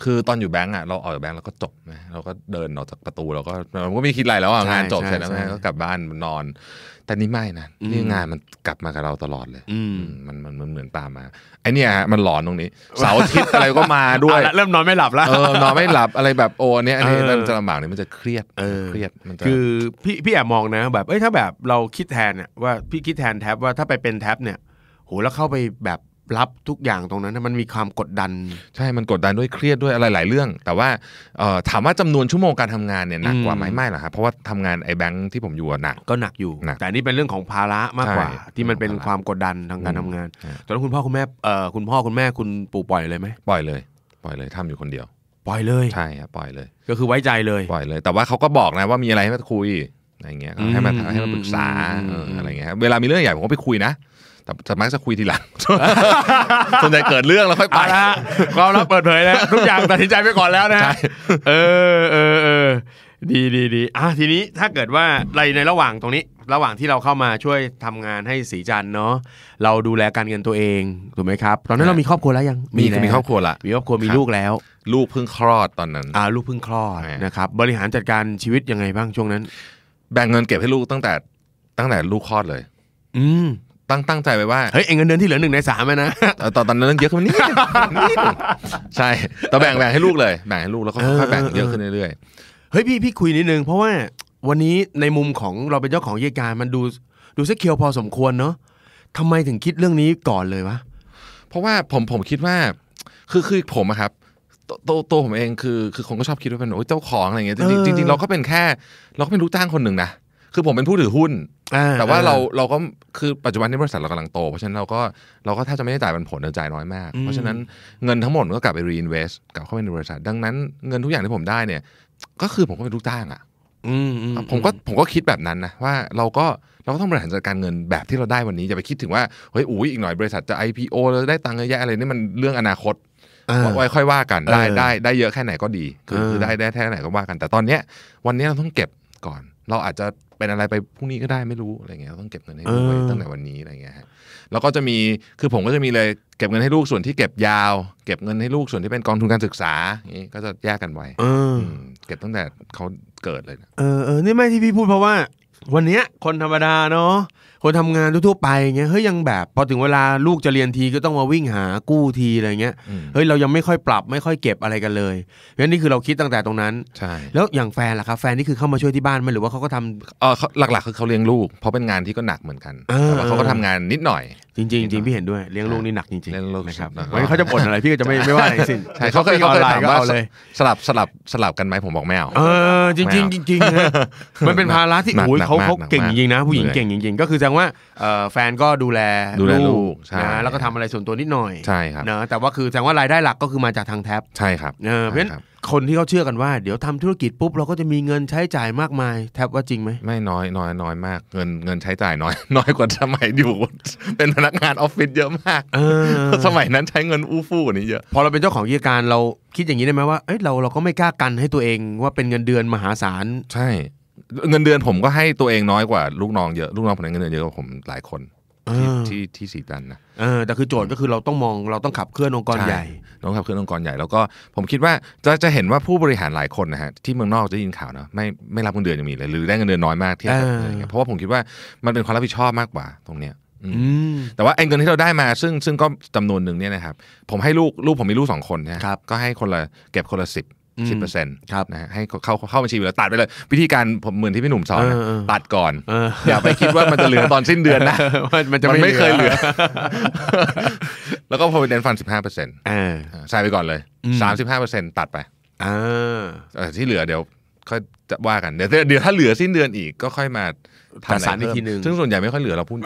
คือตอนอยู่แบงก์อ่ะ เราออกจากแบงก์เราก็จบนะเราก็เดินออกจากประตูเราก็เราก็ไม่คิดอะไรแล้วงานจบเสร็จแล้วก็กลับบ้านนอนแต่นี่ไม่นะนี่งานมันกลับมากับเราตลอดเลยมันมันมันเหมือนตามมาไอเนี่ยมันหลอนตรงนี้ เสาร์อาทิตย์อะไรก็มาด้วยเริ่มนอนไม่หลับแล้วนอนไม่หลับอะไรแบบโอ้เนี่ยอันนี้มันจะลำบากนี่มันจะเครียดเครียดมันคือ พี่พี่แอบมองนะแบบเอ้ยถ้าแบบเราคิดแทนเนี่ยว่าพี่คิดแทนแท็บว่าถ้าไปเป็นแท็บเนี่ยโหแล้วเข้าไปแบบรับทุกอย่างตรงนั้นมันมีความกดดัน ใช่ มันกดดันด้วยเครียดด้วยอะไรหลายเรื่อง แต่ว่าถามว่าจำนวนชั่วโมงการทำงานเนี่ยหนักกว่าไหมไม่หรอครับเพราะว่าทำงานไอ้แบงค์ที่ผมอยู่หนักก็หนักอยู่ แต่นี่เป็นเรื่องของภาระมากกว่า ที่มันเป็นความกดดันทางการทำงานตอนนั้นคุณพ่อคุณแม่คุณพ่อคุณแม่คุณปู่ปล่อยเลยไหมปล่อยเลย ปล่อยเลยทำอยู่คนเดียวปล่อยเลยใช่ครับปล่อยเลย ก็คือไว้ใจเลยปล่อยเลย แต่ว่าเขาก็บอกนะว่ามีอะไรให้มาคุยอะไรเงี้ยให้มาให้มาปรึกษาอะไรเงี้ยเวลามีเรื่องใหญ่ผมก็ไปคุยนะแต่จะมักจะคุยทีหลังส่วนใหญ่เกิดเรื่องแล้วค่อยไปนะความลับเปิดเผยนะทุกอย่างตัดสินใจไปก่อนแล้วนะเออเออเออดีดีดีอ่ะทีนี้ถ้าเกิดว่าในในระหว่างตรงนี้ระหว่างที่เราเข้ามาช่วยทำงานให้สีจันเนาะเราดูแลการเงินตัวเองถูกไหมครับตอนนั้นเรามีครอบครัวแล้วยังมีมีครอบครัวละมีครอบครัวมีลูกแล้ว ลูกเพิ่งคลอดตอนนั้นอ่าลูกเพิ่งคลอดนะครับบริหารจัดการชีวิตยังไงบ้างช่วงนั้น แบ่งเงินเก็บให้ลูกตั้งแต่ตั้งแต่ลูกคลอดเลย อืมตั้งตั้งใจไว้ว่า เฮ้ยเองเงินเดือนที่เหลือหนึ่งในสามนะตอนตอนนั้นเยอะขึ้นนี่ใช่แต่แบ่งแบ่งให้ลูกเลย แบ่งให้ลูกแล้วก็ค่อยแบ่งเยอะขึ้นเรื่อยๆ เฮ้ยพี่พี่คุยนิดนึง เพราะว่าวันนี้ในมุมของเราเป็นเจ้าของเยการมันดูดูเซ็กเคียวพอสมควรเนาะทำไมถึงคิดเรื่องนี้ก่อนเลยวะ เพราะว่าผมผมคิดว่า คือคือผมอะครับโตโตผมเองคือคือคนก็ชอบคิดว่าเป็นโอ้ยเจ้าของอะไรเงี้ย จริงจริงเราก็เป็นแค่เราก็เป็นลูกจ้างคนหนึ่งนะคือผมเป็นผู้ถือหุ้น แต่ว่าเราเราก็คือปัจจุบันที่บริษัทเรากำลังโต เพราะฉะนั้น เราก็เราก็ถ้าจะไม่ได้จ่ายเนผลเราจ่ายน้อยมากเพราะฉะนั้นเงินทั้งหมดก็กลับไปรีอินเวสต์กลับเข้าไปในบริษัท ดังนั้นเงินทุกอย่างที่ผมได้เนี่ย ก็คือผมก็เป็นลูกจ้างอ่ะผมก็ผมก็คิดแบบนั้นนะว่า เราก็เราก็ต้องบริหารจัดการเงินแบบที่เราได้วันนี้อย่าไปคิดถึงว่า เฮ้ยอุ้ยอีกหน่อยบริษัทจะ IPO แล้วได้ตังค์เยอะแยะอะไรนี่มันเรื่องอนาคตไว้ค่อยว่ากัน ได้ได้ได้เยอะแค่ไหนก็ดี คือได้ได้แค่ไหนก็ว่ากัน แต่ตอนเนี้ย วันนี้เราต้องเก็บก่อน เราอาจจะเป็นอะไรไปพรุ่งนี้ก็ได้ไม่รู้อะไรเงี้ยต้องเก็บเงินให้ลูกไว้ตั้งแต่วันนี้อะไรเงี้ยฮะแล้ว ก็จะมีคือผมก็จะมีเลยเก็บเงินให้ลูกส่วนที่เก็บยาว เก็บเงินให้ลูกส่วนที่เป็นกองทุนการศึกษาอย่างนี้ก็จะแยกกันไว้เก็บตั้งแต่เขาเกิดเลยเออเออนี่ไม่ที่พี่พูดเพราะว่าวันเนี้ยคนธรรมดาเนาะคนทำงานทั่วๆไปเงี้ยเฮ้ยยังแบบพอถึงเวลาลูกจะเรียนทีก็ต้องมาวิ่งหากู้ทีอะไรเงี้ยเฮ้ยเรายังไม่ค่อยปรับ ไม่ค่อยเก็บอะไรกันเลย เพราะนี่คือเราคิดตั้งแต่ตรงนั้นใช่แล้วอย่างแฟนล่ะครับแฟนนี่คือเข้ามาช่วยที่บ้านไหมหรือว่าเขาก็ทำเออหลักๆคือเขาเลี้ยงลูกเพราะเป็นงานที่ก็หนักเหมือนกัน แต่ว่าเขาก็ทำงานนิดหน่อยจริงจริงพี่เห็นด้วยเลี้ยงลูกนี่หนักจริงๆเลี้ยงลูกนะครับวันเขาจะบ่นอะไรพี่ก็จะไม่ไม่ว่าอะไรสิใช่เขาเคยถามว่าสลับสลับสลับกันไหมผมบอกไม่เอาเออจริงจริงจริงมันเป็นภาระที่โอ้ยเขาเขาเก่งจริงนะ ผู้หญิงเก่งจริงๆก็คือแสดงว่าแฟนก็ดูแลดูแลลูกนะแล้วก็ทำอะไรส่วนตัวนิดหน่อยใช่ครับเนอะแต่ว่าคือแสดงว่ารายได้หลักก็คือมาจากทางแท็บใช่ครับเออเพราะฉะนั้นคนที่เขาเชื่อกันว่าเดี๋ยวทำธุรกิจปุ๊บเราก็จะมีเงินใช้จ่ายมากมายแทบว่าจริงไหม ไม่น้อย น้อยน้อยมาก เงินเงินใช้จ่ายน้อยน้อยกว่าสมัยอยู่ เป็นพนักงานออฟฟิศเยอะมากสมัยนั้นใช้เงินอู้ฟู่กว่านี้เยอะพอเราเป็นเจ้าของกิจการเราคิดอย่างนี้ได้ไหมว่าเอ้ยเราเราก็ไม่กล้ากันให้ตัวเองว่าเป็นเงินเดือนมหาศาลใช่ เงินเดือนผมก็ให้ตัวเองน้อยกว่าลูกน้องเยอะลูกน้องผมเงินเดือนเยอะกว่าผมหลายคนที่ที่สีตันนะเออแต่คือโจทย์ก็คือเราต้องมองเราต้องขับเคลื่อนองค์กรใหญ่ต้องขับเคลื่อนองค์กรใหญ่แล้วก็ผมคิดว่าจะจะเห็นว่าผู้บริหารหลายคนนะฮะที่เมืองนอกจะยินข่าวนะไม่ไม่รับเงินเดือนยังมีเลยหรือได้เงินเดือนน้อยมากที่เพราะว่าผมคิดว่ามันเป็นความรับผิดชอบมากกว่าตรงเนี้ยแต่ว่าเงินที่เราได้มา ซึ่งซึ่งก็จำนวนหนึ่งเนี่ยนะครับผมให้ลูกลูกผมมีลูกสองคนนะครับก็ให้คนละเก็บคนละสิบสิบเปอร์เซ็นต์ครับนะให้เข้าเข้าบัญชีไปแล้วตัดไปเลยวิธีการผมเหมือนที่พี่หนุ่มสอนตัดก่อน อย่าไปคิดว่ามันจะเหลือตอนสิ้นเดือนนะมันจะไม่เคยเหลือ แล้วก็พอเป็นเดนฟันสิบห้าเปอร์เซ็นต์ใส่ไปก่อนเลยสามสิบห้าเปอร์เซ็นต์ตัดไปที่เหลือเดี๋ยวค่อยจะว่ากันเดี๋ยวเดี๋ยว ถ้าเหลือสิ้นเดือนอีกก็ค่อยมาจานสารอีกทีหนึ่งซึ่งส่วนใหญ่ไม่ค่อยเหลือเราพูด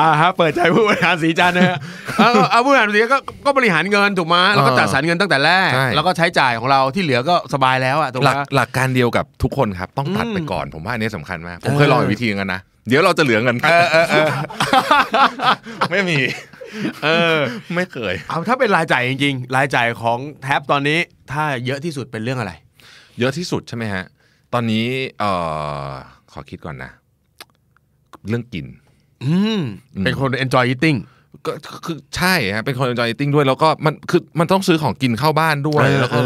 อ่าฮะ เปิดใจผู้บริหารสีจันนะฮะเอาผู้บริหารสีก็ก็บริหารเงินถูกไหมแล้วก็จัดสรรเงินตั้งแต่แรกแล้วก็ใช้จ่ายของเราที่เหลือก็สบายแล้วอ่ะูกไหลักหลักการเดียวกับทุกคนครับ ต้องตัดไปก่อน ผมว่าอันนี้สำคัญมาก ผมเคยลองวิธีกันนะ เดี๋ยวเราจะเหลือเงินไม่มี เออ ไม่เคย เอาถ้าเป็นรายจ่ายจริงๆ รายจ่ายของแท็บตอนนี้ถ้าเยอะที่สุดเป็นเรื่องอะไร เยอะที่สุดใช่ไหมฮะ ตอนนี้เออขอคิดก่อนนะเรื่องกิน อืมเป็นคน enjoy eating ก็คือใช่ฮะ เป็นคน enjoy eating ด้วย แล้วก็มันคือมันต้องซื้อของกินเข้าบ้านด้วยแล้วก็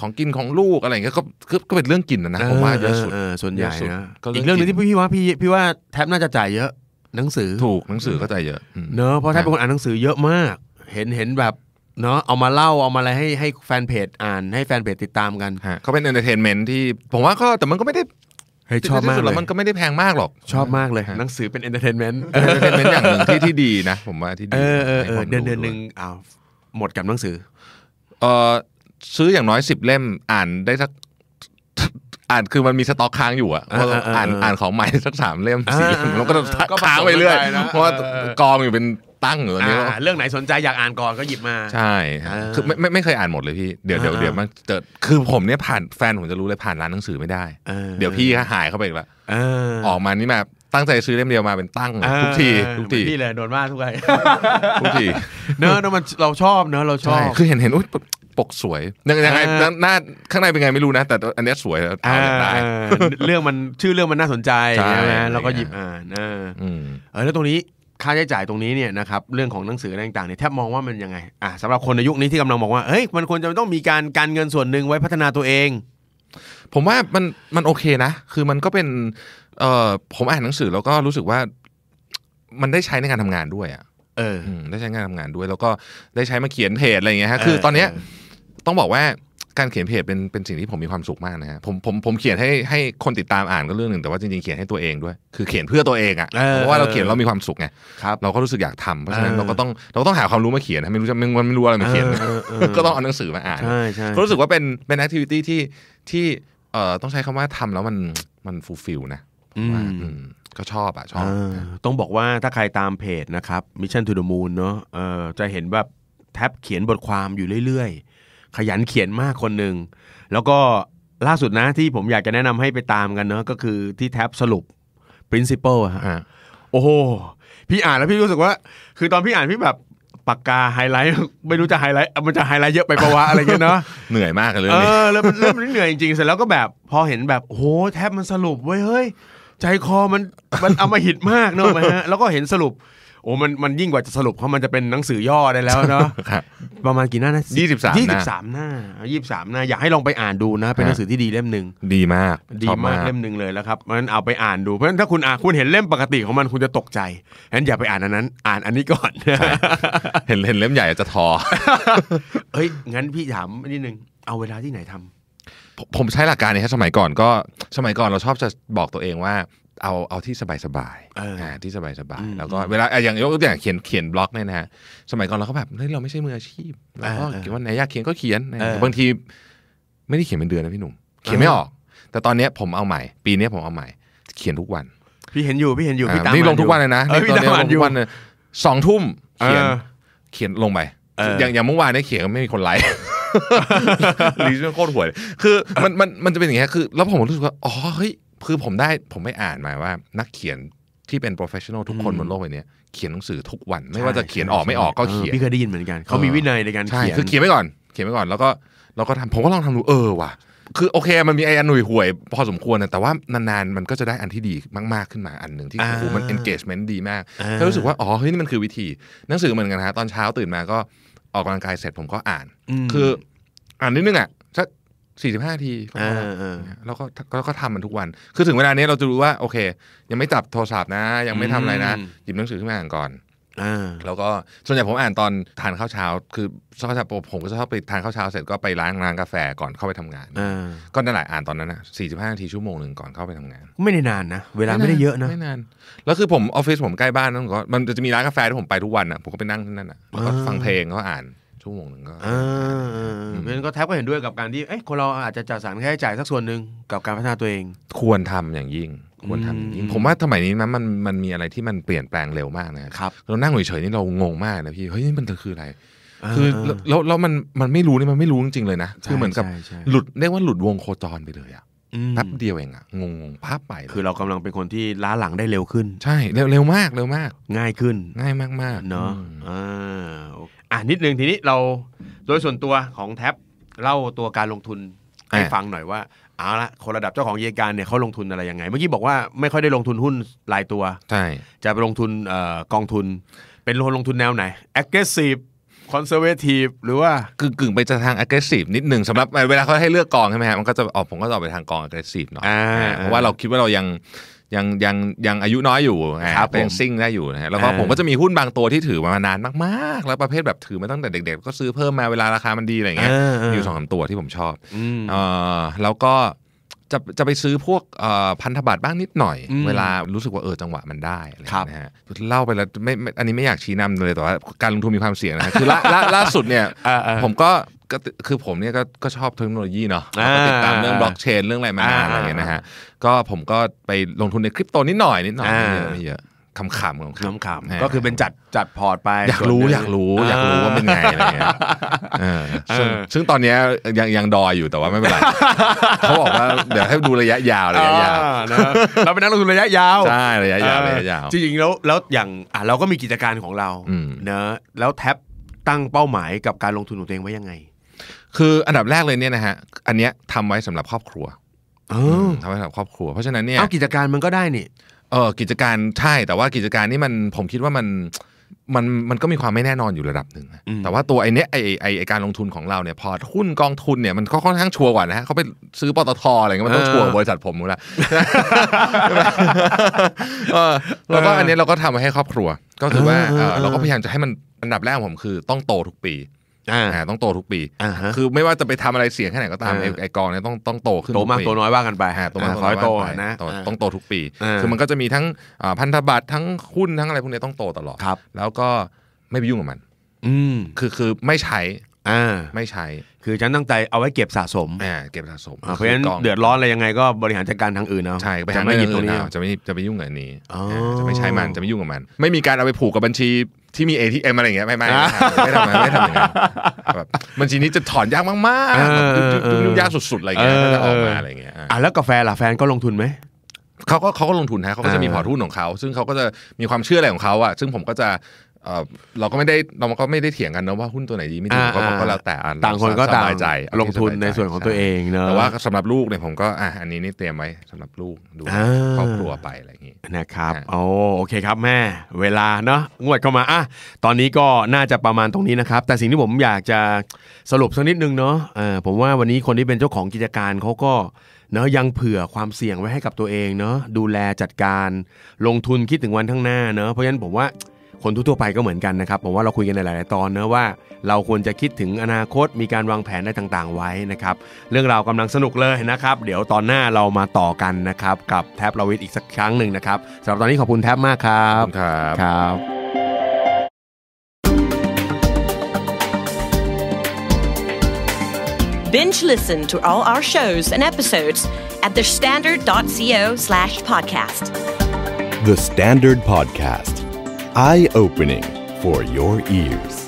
ของกินของลูกอะไรเงี้ยก็ก็เป็นเรื่องกินนะนะผมว่าเยอะสุดส่วนใหญ่นะอีกเรื่องนึงที่พี่ว่าพี่พี่ว่าแท็บน่าจะจ่ายเยอะ หนังสือถูกหนังสือก็จ่ายเยอะเนอะเพราะแท็บเป็นคนอ่านหนังสือเยอะมาก เห็นเห็นแบบ เนาะเอามาเล่าเอามาอะไรให้ให้แฟนเพจอ่านให้แฟนเพจติดตามกันเขาเป็นเอนเตอร์เทนเมนที่ผมว่าก็แต่มันก็ไม่ได้เฮ้ยชอบมากเลยแล้วมันก็ไม่ได้แพงมากหรอก ชอบมากเลย หนังสือเป็นเอนเตอร์เทนเมนต์เอนเตอร์เทนเมนต์อย่างหนึ่งที่ที่ดีนะ ผมว่าที่ดีเดือนเดือนหนึ่งอ้าวหมดกับหนังสือ เออซื้ออย่างน้อยสิบเล่ม อ่านได้สัก อ่านคือมันมีสต็อกค้างอยู่อะอ่านอ่านของใหม่สักสามเล่มสี่เล่มแล้วก็ค้างไปเรื่อย เพราะว่ากองอยู่เป็นตั้งเหรอเนี้ยเรื่องไหนสนใจ อยากอ่านก่อนก็หยิบมา ใช่คือไม่ไม่เคยอ่านหมดเลยพี่ เดี๋ยวเดี๋ยวเดี๋ยวมันเจอคือผมเนี้ยผ่านแฟนผมจะรู้เลยผ่านร้านหนังสือไม่ได้เดี๋ยวพี่ก็หายเข้าไปอีกละออกมานี่แบบตั้งใจซื้อเล่มเดียวมาเป็นตั้งทุกทีทุกทีพี่เลยโดนมาาทุกทีทุกทีเนอะเนอะมันเราชอบเนอะเราชอบคือเห็นเห็นอุ้ยปกสวยยังไงหน้าข้างในเป็นไงไม่รู้นะ แต่อันนี้สวยเอาได้เรื่องมันชื่อเรื่องมันน่าสนใจใช่ไหมเราก็หยิบอ่านเออแล้วตรงนี้ค่าใช้จ่ายตรงนี้เนี่ยนะครับเรื่องของหนังสืออะไรต่างๆเนี่ยแทบมองว่ามันยังไงอ่ะสำหรับคนในยุคนี้ที่กำลังบอกว่าเฮ้ยมันควรจะต้องมีการการเงินส่วนหนึ่งไว้พัฒนาตัวเอง ผมว่ามันมันโอเคนะคือมันก็เป็น เออผมอ่านหนังสือแล้วก็รู้สึกว่ามันได้ใช้ในการทำงานด้วยอ่ะเออได้ใช้งานทำงานด้วย แล้วก็ได้ใช้มาเขียนเพจอะไรอย่างเงี้ยฮะคือ ตอนเนี้ยต้องบอกว่าการเขียนเพจเป็นเป็นสิ่งที่ผมมีความสุขมากนะฮะผมผมผมเขียนให้ให้คนติดตามอ่านก็เรื่องหนึ่งแต่ว่าจริงๆเขียนให้ตัวเองด้วย คือเขียนเพื่อตัวเองอ่ะเพราะว่าเราเขียนเรามีความสุขไงเราก็รู้สึกอยากทำเพราะฉะนั้นเราก็ต้องเราต้องหาความรู้มาเขียน ไม่รู้จะมันไม่รู้อะไรมาเขียนก็ต้องเอาหนังสือมาอ่านรู้สึกว่าเป็นเป็นแอคทิวิตี้ที่ที่เอ่อต้องใช้คำว่าทำแล้วมันมันฟูลฟิลนะก็ชอบอ่ะชอบต้องบอกว่าถ้าใครตามเพจนะครับมิชชั่นทูเดอะมูนเนาะจะเห็นแบบแท็บเขียนบทความอยู่เรื่อยขยันเขียนมากคนหนึ่งแล้วก็ล่าสุดนะที่ผมอยากจะแนะนำให้ไปตามกันเนาะก็คือที่แท็บสรุป principle อ่ะโอ้โหพี่อ่านแล้วพี่รู้สึกว่า คือตอนพี่อ่านพี่แบบปากกาไฮไลท์ ไม่รู้จะไฮไลท์มันจะไฮไลท์เยอะไปปะวะอะไรเงี้ยเนาะเหนื่อยมากเลย เออแล้วเริ่มเหนื่อยจริงๆเสร็จแล้วก็แบบพอเห็นแบบโอ้หแท็บมันสรุปเว้ยเฮ้ยใจคอมันมันเอามาหิดมากเนาะนฮะแล้วก็เห็นสรุปโอ้มันมันยิ่งกว่าจะสรุปเพราะมันจะเป็นหนังสือย่อได้แล้วเนาะประมาณกี่หน้านะยี่สิบสามยี่สิบสามหน้ายี่สิบสามหน้าอยากให้ลองไปอ่านดูนะ เป็นหนังสือที่ดีเล่มหนึ่งดีมาก ดีมากเล่มหนึ่งเลยแล้วครับมันเอาไปอ่านดูเพราะฉะนั้นถ้าคุณอ่านคุณเห็นเล่มปกติของมันคุณจะตกใจงั้นอย่าไปอ่านอันนั้น อ่านอันนี้ก่อน เห็นเห็นเล่มใหญ่จะทอเฮ้ยงั้นพี่ถามนิดนึงเอาเวลาที่ไหนทำ ผมใช้หลักการนี้ครสมัยก่อนก็สมัยก่อนเราชอบจะบอกตัวเองว่าเอาเอาที่สบายสบายที่สบายสบาย แล้วก็เวลา อย่างยกตัวอย่างเขียนเขียนบล็อกเนี่ยนะฮะ สมัยก่อนเราก็แบบเฮ้ยเราไม่ใช่มืออาชีพ แล้วก็เขียนว่าไหนอยากเขียนก็เขียน บางทีไม่ได้เขียนเป็นเดือนนะพี่หนุ่ม เขียนไม่ออก แต่ตอนนี้ผมเอาใหม่ ปีนี้ผมเอาใหม่ เขียนทุกวัน พี่เห็นอยู่พี่เห็นอยู่พี่ตามนี่ลงทุกวันเลยนะนี่ตอนนี้ลงทุกวันเลยสองทุ่มเขียนเขียนลงไป อย่างอย่างเมื่อวานนี้เขียนไม่มีคนไลค์ รีชโคตรห่วย คือมันมันมันจะเป็นอย่างเงี้ยคือแล้วผมรู้สึกว่า อ๋อ เฮ้ยคือผมได้ผมไม่อ่านมาว่า นักเขียนที่เป็น professional ทุกคนบนโลกใบนี้เขียนหนังสือทุกวันไม่ว่าจะเขียนออกไม่ออกก็เขียนพี่เคยได้ยินเหมือนกัน เขามีวินัยในการเขียนคือเขียนไปก่อนเขียนไปก่อนแล้วก็แล้วก็ทำผมก็ลองทำดูเออว่ะคือโอเค มันมีไอ้อันหน่วยห่วยพอสมควรนะแต่ว่านานๆ มันก็จะได้อันที่ดีมากๆ ขึ้นมาอันหนึ่งที่โอ้โหมัน engagement ดีมากก็รู้สึกว่าอ๋อเฮ้ยนี่มันคือวิธี หนังสือเหมือนกันนะตอนเช้าตื่นมาก็ออกกำลังกายเสร็จผมก็อ่านคืออ่านนิดนึงอ่ะสี่สิบห้าทีแล้วก็เราก็ทำมันทุกวัน คือถึงเวลานี้เราจะรู้ว่าโอเคยังไม่จับโทรศัพท์นะ ยังไม่ทำอะไรนะ หยิบหนังสือขึ้นมาอ่านก่อนแล้วก็ส่วนใหญ่ผมอ่านตอนทานข้าวเช้า คือชอบผมก็ชอบไปทานข้าวเช้าเสร็จก็ไปร้านร้านกาแฟก่อนเข้าไปทำงานก็นั่นแหละอ่านตอนนั้นนะสี่สิบห้านาทีชั่วโมงหนึ่งก่อนเข้าไปทำงาน ไม่ได้นานนะ เวลาไม่ได้เยอะนะไม่นานแล้วคือผมออฟฟิศผมใกล้บ้านนั่นก็มันจะมีร้านกาแฟที่ผมไปทุกวันอ่ะผมก็ไปนั่งที่นั่นอ่ะก็ฟังเพลงก็อ่านชั่วโมงหนึ่งก็เพราะฉะนั้นก็แทบก็เห็นด้วยกับการที่เอ้ยคนเราอาจจะจัดสรรค่าใช้จ่ายสักส่วนหนึ่งกับการพัฒนาตัวเอง ควรทำอย่างยิ่ง ควรทำอย่างยิ่งผมว่าสมัยนี้นะมันมันมีอะไรที่มันเปลี่ยนแปลงเร็วมากนะครับเรานั่งเฉยๆนี่เรางงมากนะพี่เฮ้ยนี่มันคืออะไรคือแล้วแล้วมันมันไม่รู้นี่มันไม่รู้จริงๆเลยนะคือเหมือนกับหลุดเรียกว่าหลุดวงโคจรไปเลยอะแับเดียวเองอะงงงภาพไป คือเรากำลังเป็นคนที่ล้าหลังได้เร็วขึ้น ใช่เร็วเร็วมากเร็วมาก ง่ายขึ้นง่ายมากๆเนาะอ่าโอเคอ่ะนิดนึงทีนี้เราโดยส่วนตัวของแท็บเล่าตัวการลงทุนให้ฟังหน่อยว่าเอาละคนระดับเจ้าของเยการเนี่ยเขาลงทุนอะไรยังไง เมื่อกี้บอกว่าไม่ค่อยได้ลงทุนหุ้นรายตัวใช่จะไปลงทุนกองทุนเป็นลงลงทุนแนวไหน aggressive conservative หรือว่า กึ่งกึ่งไปจะทาง aggressive นิดหนึ่งสำหรับเวลาเขาให้เลือกกองใช่ไหมฮะมันก็จะออกผมก็จะออกไปทางกอง aggressive เนาะเพราะว่าเราคิดว่าเรายังยังยังยังอายุน้อยอยู่ครับยังซิ่งได้อยู่นะฮะแล้วก็ผมก็จะมีหุ้นบางตัวที่ถือมานานมากๆแล้วประเภทแบบถือมาตั้งแต่เด็ก ๆ ก็ซื้อเพิ่มมาเวลาราคามันดีอะไรเงี้ยอยู่สองสาตัวที่ผมชอบเออแล้วก็จะจะไปซื้อพวกพันธบัตรบ้างนิดหน่อย เวลารู้สึกว่าเออจังหวะมันได้นะฮะเล่าไปแล้วไม่อันนี้ไม่อยากชี้นำเลยแต่ว่า การลงทุนมีความเสี่ยงนะคือล่าล่าสุดเนี่ยผมก็ก็คือผมเนี่ยก็ก็ชอบเทคโนโลยีเนาะก็ติดตามเรื่องบล็อกเชน เรื่องอะไรมาานอะไรอย่างเงี้ยนะฮะก็ผมก็ไปลงทุนในคริปโตนิดหน่อยนิดหน่อยไม่เยอะคำขำของคำขำก็คือเป็นจัดจัดพอร์ตไปอยากรู้อยากรู้อยากรู้ว่าเป็นไงอะไรเงี้ยซึ่งตอนนี้ยังยังดอยอยู่แต่ว่าไม่เป็นไรเขาบอกว่าเดี๋ยวให้ดูระยะยาวระยะยาวเราเป็นนักลงทุนระยะยาวใช่ระยะยาวระยะยาวจริงๆแล้วแล้วอย่างอ่ะเราก็มีกิจการของเราเนอะแล้วแท็บตั้งเป้าหมายกับการลงทุนของตัวเองไว้ยังไงคืออันดับแรกเลยเนี่ยนะฮะ อันเนี้ยทำไว้สำหรับครอบครัวทำไว้สำหรับครอบครัวเพราะฉะนั้นเนี่ยเอากิจการมันก็ได้นี่เออกิจการใช่ แต่ว่ากิจการนี่มันผมคิดว่ามันมันมันก็มีความไม่แน่นอนอยู่ระดับหนึ่งแต่ว่าตัวไอ้นี้ไอ้ไอ้การลงทุนของเราเนี่ยพอหุ้นกองทุนเนี่ยมันก็ค่อนข้างชัวร์กว่านะฮะเขาไปซื้อปตทอะไรเงี้ยมันต้องชัวร์บริษัทผมแล้วแล้วก็อันนี้เราก็ทำให้ครอบครัว ก็คือว่าเราก็พยายามจะให้มันอันดับแรกผมคือต้องโตทุกปีต้องโตทุกปี คือไม่ว่าจะไปทำอะไรเสี่ยงแค่ไหนก็ตามไอ้กองเนี่ยต้องต้องโตขึ้นโตมากโตน้อยว่ากันไปโตมากน้อยนะต้องโตทุกปี คือมันก็จะมีทั้งพันธบัตรทั้งหุ้นทั้งอะไรพวกนี้ต้องโตตลอด แล้วก็ไม่ไปยุ่งกับมัน อืคือ คือไม่ใช้อ่าไม่ใช่ คือ ฉันตั้งใจเอาไว้เก็บสะสมอ่าเก็บสะสม เพราะฉะนั้นเดือดร้อนอะไรยังไงก็บริหารจัดการทางอื่นเอาใช่ไปหาไม่ยินตรงนี้จะไม่จะไปยุ่งกับนี้จะไม่ใช้มัน จะไม่ยุ่งกับมัน ไม่มีการเอาไปผูกกับบัญชีที่มี ATM อะไรอะไรเงี้ยไม่ไม่ไม่ทำไม่ทำอย่าง้แบบบัญชีนี้จะถอนยากมากๆยุ่งยากสุดๆอะไรเงี้ยจะออกมาอะไรเงี้ยอ่ะแล้วกาแฟล่ะแฟนก็ลงทุนไหม เขาก็เขาก็ลงทุนนะเขาก็จะมีพอร์ตหุ้นของเขาซึ่งเขาก็จะมีความเชื่ออะไรของเขาอ่ะ ซึ่งผมก็จะเราก็ไม่ได้เราก็ไม่ได้เถียงกันนะว่าหุ้นตัวไหนดีไม่ดีก็แล้วแต่ต่างคนก็ต่างใจลงทุนในส่วนของตัวเองเนอะแต่ว่าสำหรับลูกเนี่ยผมก็อ่ะอันนี้นี่เตรียมไว้สำหรับลูกดูครอบครัวไปอะไรอย่างงี้นะครับโอโอเคครับแม่เวลาเนาะงวดเข้ามาอ่ะตอนนี้ก็น่าจะประมาณตรงนี้นะครับ แต่สิ่งที่ผมอยากจะสรุปสักนิดนึงเนาะผมว่าวันนี้คนที่เป็นเจ้าของกิจการเขาก็เนาะยังเผื่อความเสี่ยงไว้ให้กับตัวเองเนาะดูแลจัดการลงทุนคิดถึงวันข้างหน้าเนาะเพราะฉะนั้นผมว่าคนทั่วไปก็เหมือนกันนะครับผมว่าเราคุยกันในหลาย ๆ ตอนเนะว่าเราควรจะคิดถึงอนาคตมีการวางแผนอะไรต่าง ๆ ไว้นะครับเรื่องราวกำลังสนุกเลยนะครับเดี๋ยวตอนหน้าเรามาต่อกันนะครับกับแท็บลวิทอีกสักครั้งหนึ่งนะครับสำหรับตอนนี้ขอบคุณแท็บมากครับครับครับ binge listen to all our shows and episodes at thestandard.co slash podcast. The Standard Podcast. eye opening for your ears.